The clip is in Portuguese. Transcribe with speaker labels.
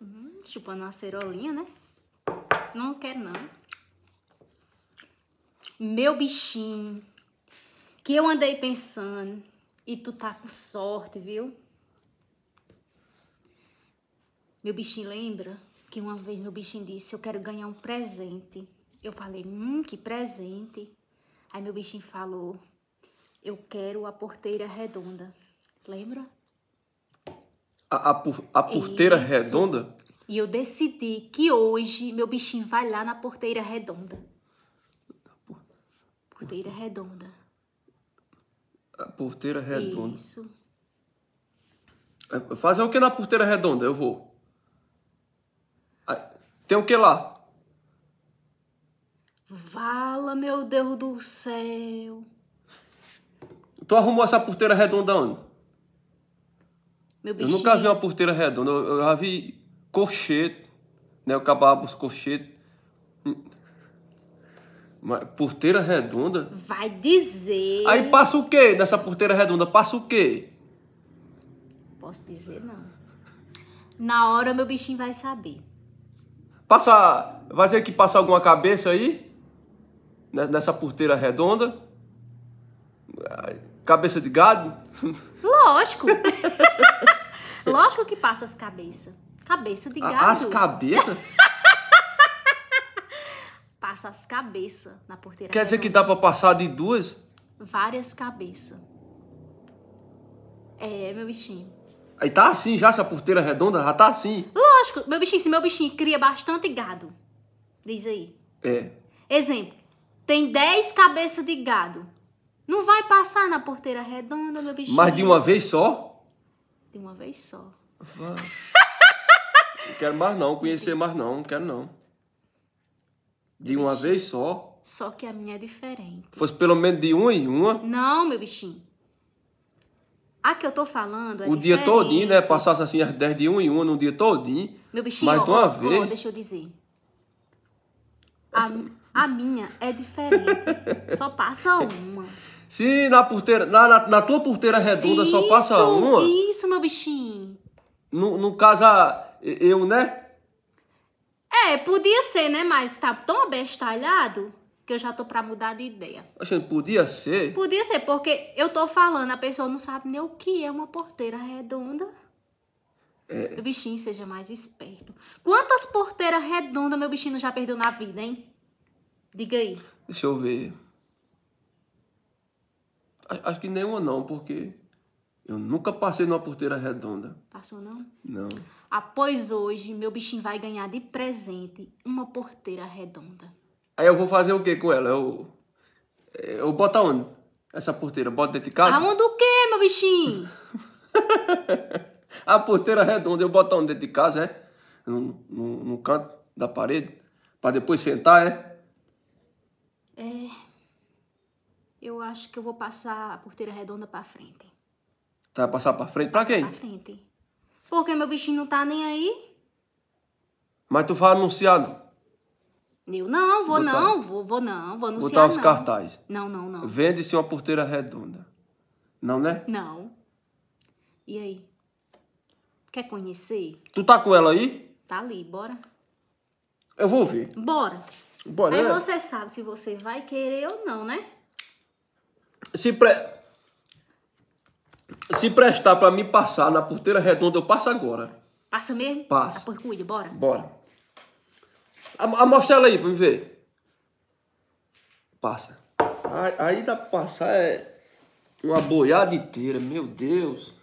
Speaker 1: Hum, chupando uma cerolinha, né? Não quero, não. Meu bichinho, que eu andei pensando, e tu tá com sorte, viu? Meu bichinho lembra que uma vez meu bichinho disse: Eu quero ganhar um presente. Eu falei: Hum, que presente. Aí meu bichinho falou: Eu quero a porteira redonda. Lembra?
Speaker 2: A, a, a porteira Isso. redonda?
Speaker 1: E eu decidi que hoje meu bichinho vai lá na porteira redonda. Porteira redonda.
Speaker 2: A porteira redonda. Isso. É, fazer o que na porteira redonda? Eu vou. Tem o que lá?
Speaker 1: Vala, meu Deus do céu.
Speaker 2: Tu arrumou essa porteira redonda onde?
Speaker 1: Meu bichinho. Eu nunca vi uma
Speaker 2: porteira redonda, eu já vi cochete, né? O cababos cochete. Mas porteira redonda? Vai
Speaker 1: dizer. Aí
Speaker 2: passa o quê nessa porteira redonda? Passa o quê? Posso dizer não.
Speaker 1: Na hora meu bichinho vai saber.
Speaker 2: Passa, vai ser que passa alguma cabeça aí? Né, nessa porteira redonda? Cabeça de gado?
Speaker 1: Lógico. Lógico que passa as cabeças. Cabeça de gado. As cabeças? passa as cabeças na porteira. Quer dizer que
Speaker 2: dá para passar de duas?
Speaker 1: Várias cabeças. É, meu bichinho.
Speaker 2: Aí tá assim já, essa porteira redonda já tá assim.
Speaker 1: Lógico, meu bichinho, se meu bichinho cria bastante gado, diz aí. É. Exemplo, tem 10 cabeças de gado. Não vai passar na porteira redonda, meu bichinho. Mas de uma vez só? De uma vez só.
Speaker 2: Ah. não quero mais não, conhecer mais não, não quero não. De uma bichinho. vez só?
Speaker 1: Só que a minha é diferente.
Speaker 2: Fosse pelo menos de uma em uma?
Speaker 1: Não, meu bichinho. A que eu tô falando é O diferente. dia todinho, né?
Speaker 2: Passasse assim as 10 de um em uma no dia todinho.
Speaker 1: Meu bichinho, mas ó, de uma ó, vez... Ó, deixa eu dizer. A, a minha é diferente. Só passa
Speaker 2: uma. Se na porteira, na, na, na tua porteira redonda isso, só passa uma. Isso, meu bichinho. No, no caso, eu, né?
Speaker 1: É, podia ser, né? Mas tá tão abestalhado que eu já tô pra mudar de ideia.
Speaker 2: Achando, podia ser?
Speaker 1: Podia ser, porque eu tô falando, a pessoa não sabe nem o que é uma porteira redonda. É... Meu bichinho seja mais esperto. Quantas porteiras redondas meu bichinho já perdeu na vida, hein? Diga aí.
Speaker 2: Deixa eu ver. Acho que nenhuma não, porque eu nunca passei numa porteira redonda. Passou não? Não.
Speaker 1: após hoje meu bichinho vai ganhar de presente uma porteira redonda.
Speaker 2: Aí eu vou fazer o que com ela? Eu, eu boto onde? Essa porteira? Bota dentro de casa? Aonde
Speaker 1: o quê, meu bichinho?
Speaker 2: a porteira redonda, eu boto onde dentro de casa, é? No, no, no canto da parede? Pra depois sentar, é?
Speaker 1: É. Eu acho que eu vou passar a porteira redonda pra frente.
Speaker 2: Tu vai passar pra frente? Pra quem? Pra
Speaker 1: frente. Porque meu bichinho não tá nem aí.
Speaker 2: Mas tu vai anunciar, não?
Speaker 1: Eu não, vou botar, não, vou, vou não, vou anunciar Botar os não. cartazes. Não, não, não.
Speaker 2: Vende-se uma porteira redonda. Não, né?
Speaker 1: Não. E aí? Quer conhecer?
Speaker 2: Tu tá com ela aí?
Speaker 1: Tá ali, bora.
Speaker 2: Eu vou ver. Bora. Bora. Aí é. você
Speaker 1: sabe se você vai querer ou não, né?
Speaker 2: se, pre... se prestar para me passar na porteira redonda, eu passo agora. Passa mesmo? Passa.
Speaker 1: Por cuide, bora.
Speaker 2: Bora. Amostra ela aí pra me ver. Passa. Aí dá pra passar é uma boiada inteira, meu Deus.